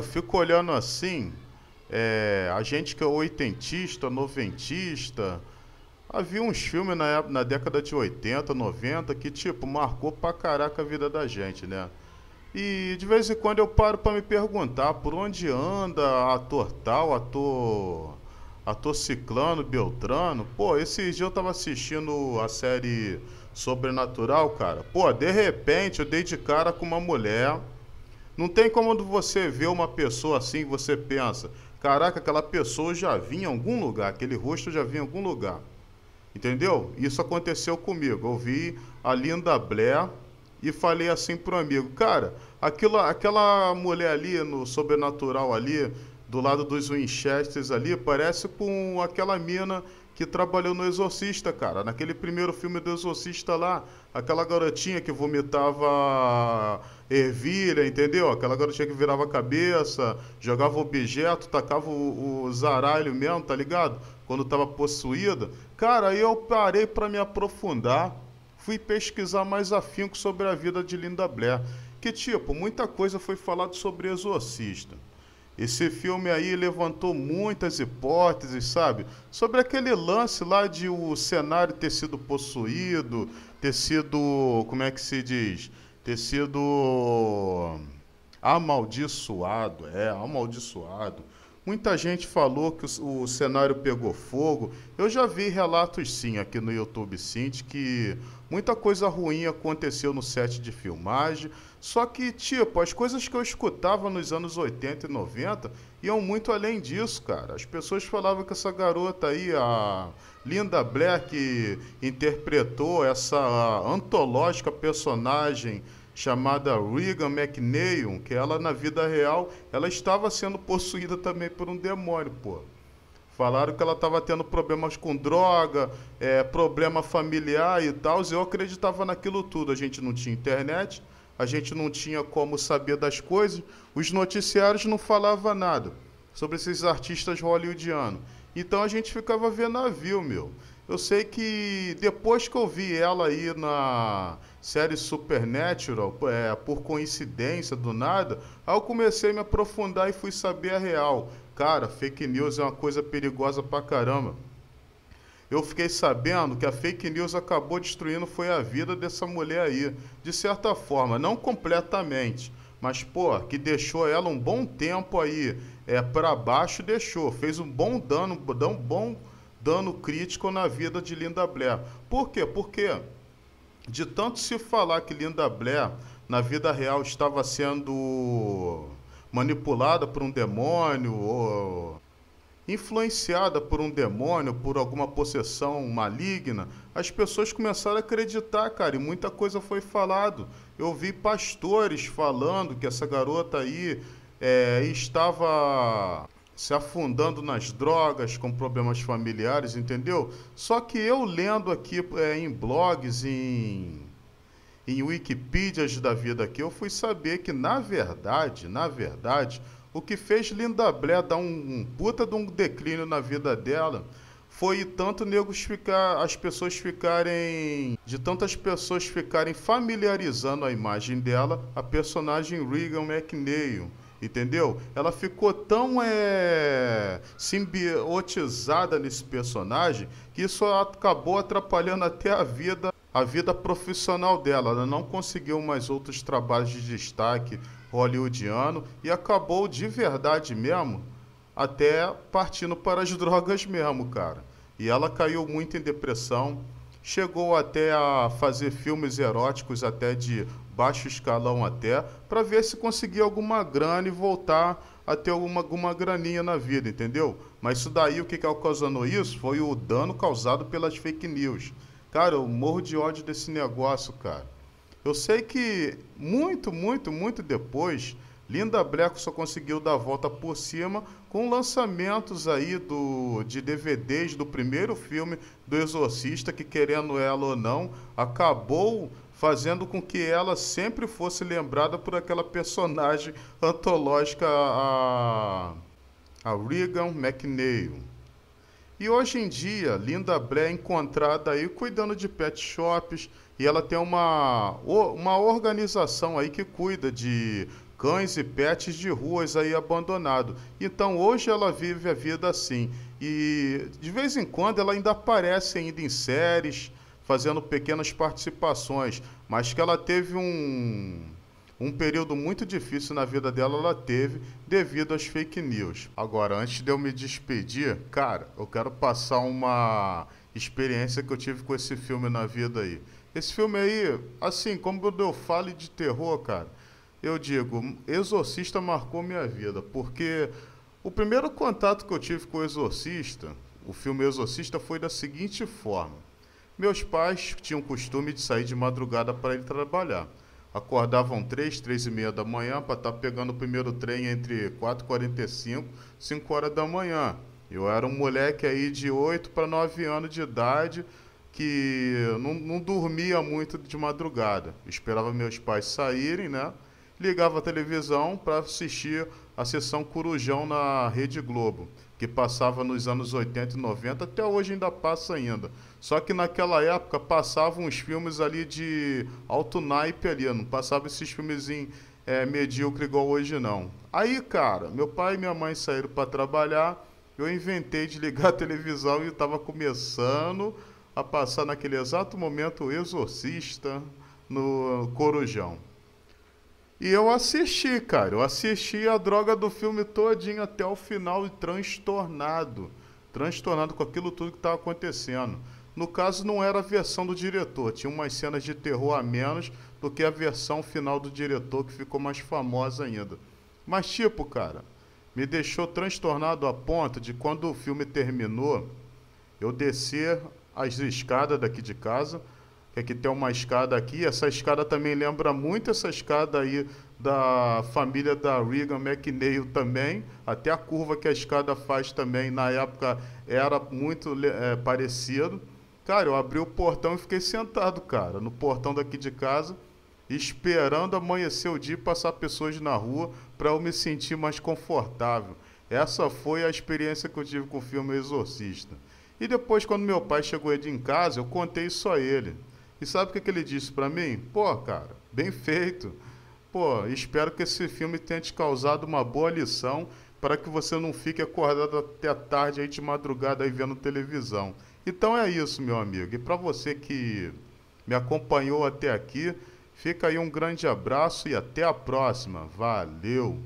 eu fico olhando assim, é, a gente que é oitentista, noventista, havia uns filmes na, época, na década de 80, 90 que, tipo, marcou pra caraca a vida da gente, né? E de vez em quando eu paro para me perguntar por onde anda ator tal, ator. ator Ciclano, Beltrano. Pô, esses dias eu tava assistindo a série Sobrenatural, cara. Pô, de repente eu dei de cara com uma mulher não tem como você ver uma pessoa assim que você pensa, caraca, aquela pessoa já vinha em algum lugar, aquele rosto já vinha em algum lugar. Entendeu? Isso aconteceu comigo. Eu vi a Linda Blair e falei assim pro amigo, cara, aquela aquela mulher ali no sobrenatural ali, do lado dos Winchesters ali, parece com aquela mina que trabalhou no Exorcista, cara. Naquele primeiro filme do Exorcista lá, aquela garotinha que vomitava ervilha, entendeu? Aquela garotinha que virava a cabeça, jogava objeto, tacava o, o zaralho mesmo, tá ligado? Quando tava possuída. Cara, aí eu parei para me aprofundar, fui pesquisar mais afinco sobre a vida de Linda Blair. Que tipo, muita coisa foi falado sobre Exorcista esse filme aí levantou muitas hipóteses, sabe? Sobre aquele lance lá de o cenário ter sido possuído, ter sido. Como é que se diz? Ter sido. Amaldiçoado, é, amaldiçoado. Muita gente falou que o, o, cenário pegou fogo. Eu já vi relatos sim aqui no YouTube sim de que muita coisa ruim aconteceu no set de filmagem. Só que, tipo, as coisas que eu escutava nos anos 80 e 90 iam muito além disso, cara. As pessoas falavam que essa garota aí, a Linda Blair, que interpretou essa antológica personagem chamada Regan McNeil, que ela na vida real, ela estava sendo possuída também por um demônio, pô. Falaram que ela estava tendo problemas com droga, é, problema familiar e tal. Eu acreditava naquilo tudo. A gente não tinha internet, a gente não tinha como saber das coisas. Os noticiários não falavam nada sobre esses artistas hollywoodianos. Então a gente ficava vendo navio, meu. Eu sei que depois que eu vi ela aí na série Supernatural, é, por coincidência do nada, aí eu comecei a me aprofundar e fui saber a real. Cara, fake news é uma coisa perigosa pra caramba. Eu fiquei sabendo que a fake news acabou destruindo foi a vida dessa mulher aí, de certa forma, não completamente, mas pô, que deixou ela um bom tempo aí é para baixo, deixou, fez um bom dano, um bom dano crítico na vida de Linda Blair. Por quê? Porque de tanto se falar que Linda Blair na vida real estava sendo manipulada por um demônio ou influenciada por um demônio, por alguma possessão maligna, as pessoas começaram a acreditar, cara, e muita coisa foi falado. Eu vi pastores falando que essa garota aí é, estava se afundando nas drogas, com problemas familiares, entendeu? Só que eu lendo aqui é, em blogs, em, em Wikipedias da vida aqui, eu fui saber que, na verdade, na verdade, o que fez Linda Blair dar um, um puta de um declínio na vida dela foi tanto negros ficar, as pessoas ficarem, de tantas pessoas ficarem familiarizando a imagem dela, a personagem Regan McNeil entendeu? Ela ficou tão é, simbiotizada nesse personagem que isso acabou atrapalhando até a vida, a vida profissional dela. Ela não conseguiu mais outros trabalhos de destaque hollywoodiano e acabou de verdade mesmo até partindo para as drogas mesmo, cara. E ela caiu muito em depressão, chegou até a fazer filmes eróticos até de baixo escalão até, para ver se conseguia alguma grana e voltar a ter alguma, alguma graninha na vida, entendeu? Mas isso daí, o que, que ocasionou isso? Foi o dano causado pelas fake news. Cara, eu morro de ódio desse negócio, cara. Eu sei que muito, muito, muito depois Linda Bleco só conseguiu dar a volta por cima com lançamentos aí do, de DVDs do primeiro filme do Exorcista, que querendo ela ou não, acabou fazendo com que ela sempre fosse lembrada por aquela personagem antológica, a, a Regan McNeil. E hoje em dia, Linda Blair é encontrada aí cuidando de pet shops e ela tem uma, uma organização aí que cuida de cães e pets de ruas aí abandonado. Então hoje ela vive a vida assim. E de vez em quando ela ainda aparece ainda em séries, fazendo pequenas participações, mas que ela teve um um período muito difícil na vida dela ela teve devido às fake news. Agora, antes de eu me despedir, cara, eu quero passar uma experiência que eu tive com esse filme na vida aí. Esse filme aí, assim, como eu falo de terror, cara, eu digo, Exorcista marcou minha vida, porque o primeiro contato que eu tive com o Exorcista, o filme Exorcista, foi da seguinte forma: meus pais tinham o costume de sair de madrugada para ir trabalhar. Acordavam três, três e meia da manhã para estar tá pegando o primeiro trem entre 4h45 5 horas da manhã. Eu era um moleque aí de 8 para 9 anos de idade que não, não dormia muito de madrugada. esperava meus pais saírem, né? ligava a televisão para assistir a sessão Corujão na Rede Globo, que passava nos anos 80 e 90, até hoje ainda passa ainda. Só que naquela época passavam uns filmes ali de alto naipe ali, não passava esses filmezinhos é, medíocre igual hoje não. Aí, cara, meu pai e minha mãe saíram para trabalhar, eu inventei de ligar a televisão e estava começando a passar naquele exato momento o Exorcista no Corujão. E eu assisti, cara. Eu assisti a droga do filme todinho até o final e transtornado. Transtornado com aquilo tudo que estava acontecendo. No caso, não era a versão do diretor. Tinha umas cenas de terror a menos do que a versão final do diretor, que ficou mais famosa ainda. Mas, tipo, cara, me deixou transtornado a ponto de quando o filme terminou, eu descer as escadas daqui de casa é que aqui tem uma escada aqui. Essa escada também lembra muito essa escada aí da família da Regan McNeil também. Até a curva que a escada faz também, na época, era muito é, parecido. Cara, eu abri o portão e fiquei sentado, cara, no portão daqui de casa, esperando amanhecer o dia e passar pessoas na rua para eu me sentir mais confortável. Essa foi a experiência que eu tive com o filme Exorcista. E depois, quando meu pai chegou em casa, eu contei isso a ele. E sabe o que, que ele disse para mim? Pô, cara, bem feito. Pô, espero que esse filme tenha te causado uma boa lição para que você não fique acordado até tarde aí de madrugada aí vendo televisão. Então é isso, meu amigo. E para você que me acompanhou até aqui, fica aí um grande abraço e até a próxima. Valeu.